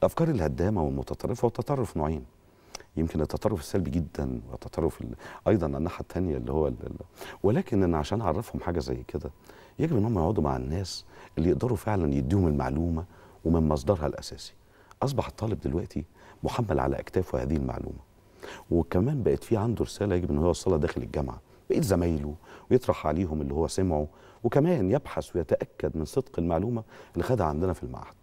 الافكار الهدامه والمتطرفه والتطرف نوعين يمكن التطرف السلبي جدا والتطرف ايضا الناحيه الثانيه اللي هو ولكن ان عشان اعرفهم حاجه زي كده يجب ان هم يقعدوا مع الناس اللي يقدروا فعلا يديهم المعلومه ومن مصدرها الاساسي اصبح الطالب دلوقتي محمل على اكتافه هذه المعلومه وكمان بقت في عنده رساله يجب ان هو يوصلها داخل الجامعه بقيت زمايله ويطرح عليهم اللي هو سمعه وكمان يبحث ويتاكد من صدق المعلومه اللي خدها عندنا في المعهد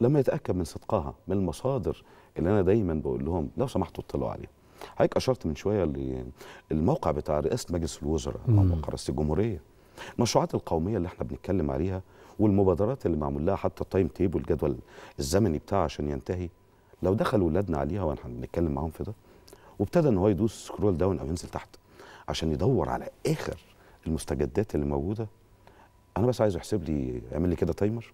لما يتاكد من صدقها من المصادر اللي انا دايما بقول لهم لو سمحتوا اطلعوا عليها حضرتك اشرت من شويه للموقع بتاع رئاسه مجلس الوزراء او موقع رئاسه الجمهوريه المشروعات القوميه اللي احنا بنتكلم عليها والمبادرات اللي معمول لها حتى التايم تيبل الجدول الزمني بتاعها عشان ينتهي لو دخلوا ولادنا عليها واحنا بنتكلم معاهم في ده وابتدى ان هو يدوس سكرول داون او ينزل تحت عشان يدور على اخر المستجدات اللي موجوده انا بس عايزه يحسب لي يعمل لي كده تايمر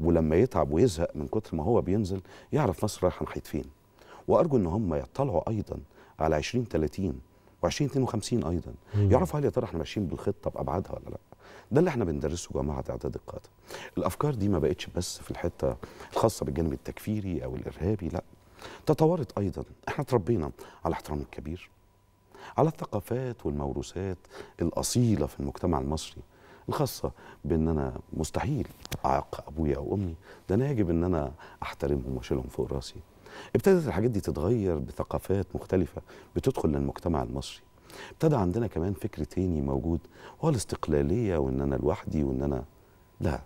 ولما يتعب ويزهق من كتر ما هو بينزل يعرف مصر رايحه ناحيه فين وارجو ان هم يطلعوا ايضا على 2030 و2052 ايضا مم. يعرفوا هل يا ترى احنا ماشيين بالخطه بابعادها ولا لا ده اللي احنا بندرسه جماعه اعداد القاده الافكار دي ما بقتش بس في الحته الخاصه بالجانب التكفيري او الارهابي لا تطورت ايضا احنا تربينا على احترام الكبير على الثقافات والموروثات الاصيله في المجتمع المصري الخاصه بان انا مستحيل اعاق ابويا او امي ده انا يجب ان انا احترمهم واشيلهم فوق راسي ابتدت الحاجات دي تتغير بثقافات مختلفه بتدخل للمجتمع المصري ابتدى عندنا كمان فكر تاني موجود هو الاستقلاليه وان انا لوحدي وان انا لا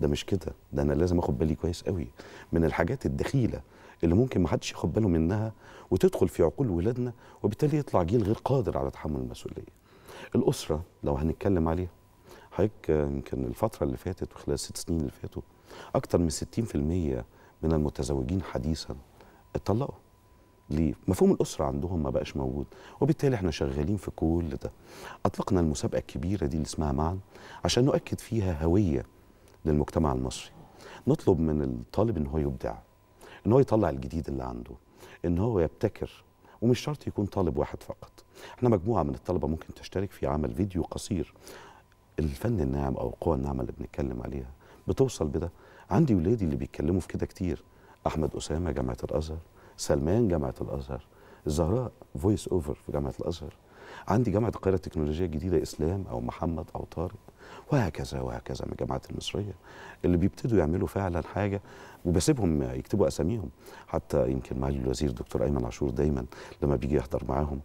ده مش كده ده انا لازم اخد بالي كويس قوي من الحاجات الدخيله اللي ممكن ما حدش ياخد باله منها وتدخل في عقول ولادنا وبالتالي يطلع جيل غير قادر على تحمل المسؤوليه الاسره لو هنتكلم عليها حضرتك يمكن الفتره اللي فاتت وخلال الست سنين اللي فاتوا اكثر من 60% من المتزوجين حديثا اتطلقوا ليه؟ مفهوم الاسره عندهم ما بقاش موجود وبالتالي احنا شغالين في كل ده اطلقنا المسابقه الكبيره دي اللي اسمها معا عشان نؤكد فيها هويه للمجتمع المصري نطلب من الطالب ان هو يبدع ان هو يطلع الجديد اللي عنده ان هو يبتكر ومش شرط يكون طالب واحد فقط احنا مجموعه من الطلبه ممكن تشترك في عمل فيديو قصير الفن الناعم او القوى الناعمه اللي بنتكلم عليها بتوصل بده عندي ولادي اللي بيتكلموا في كده كتير احمد اسامه جامعه الازهر سلمان جامعه الازهر زهراء فويس اوفر في جامعه الازهر عندي جامعه القاهره التكنولوجيه الجديده اسلام او محمد او طارق وهكذا وهكذا من الجامعات المصريه اللي بيبتدوا يعملوا فعلا حاجه وبسيبهم يكتبوا اساميهم حتى يمكن معالي الوزير الدكتور ايمن عاشور دايما لما بيجي يحضر معاهم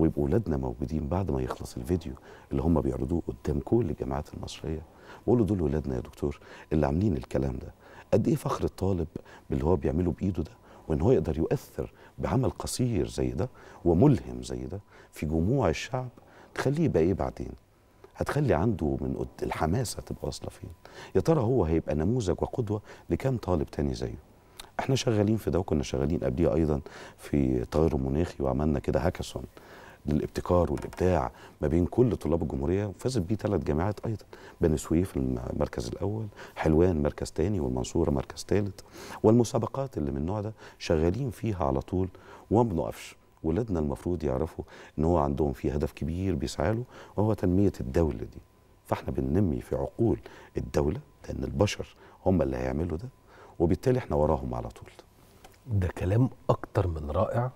ويبقوا اولادنا موجودين بعد ما يخلص الفيديو اللي هم بيعرضوه قدام كل الجامعات المصريه بقول دول اولادنا يا دكتور اللي عاملين الكلام ده قد ايه فخر الطالب باللي هو بيعمله بايده ده وان هو يقدر يؤثر بعمل قصير زي ده وملهم زي ده في جموع الشعب تخليه يبقى ايه بعدين هتخلي عنده من الحماسه تبقى واصله فين يا ترى هو هيبقى نموذج وقدوه لكام طالب تاني زيه احنا شغالين في ده وكنا شغالين قبليه ايضا في تغير مناخي وعملنا كده هاكاثون للابتكار والابداع ما بين كل طلاب الجمهوريه وفازت بيه ثلاث جامعات ايضا بني سويف المركز الاول حلوان مركز ثاني والمنصوره مركز ثالث والمسابقات اللي من النوع ده شغالين فيها على طول وما بنقفش ولادنا المفروض يعرفوا ان هو عندهم في هدف كبير بيسعى له وهو تنميه الدوله دي فاحنا بننمي في عقول الدوله لان البشر هم اللي هيعملوا ده وبالتالي احنا وراهم على طول ده كلام اكتر من رائع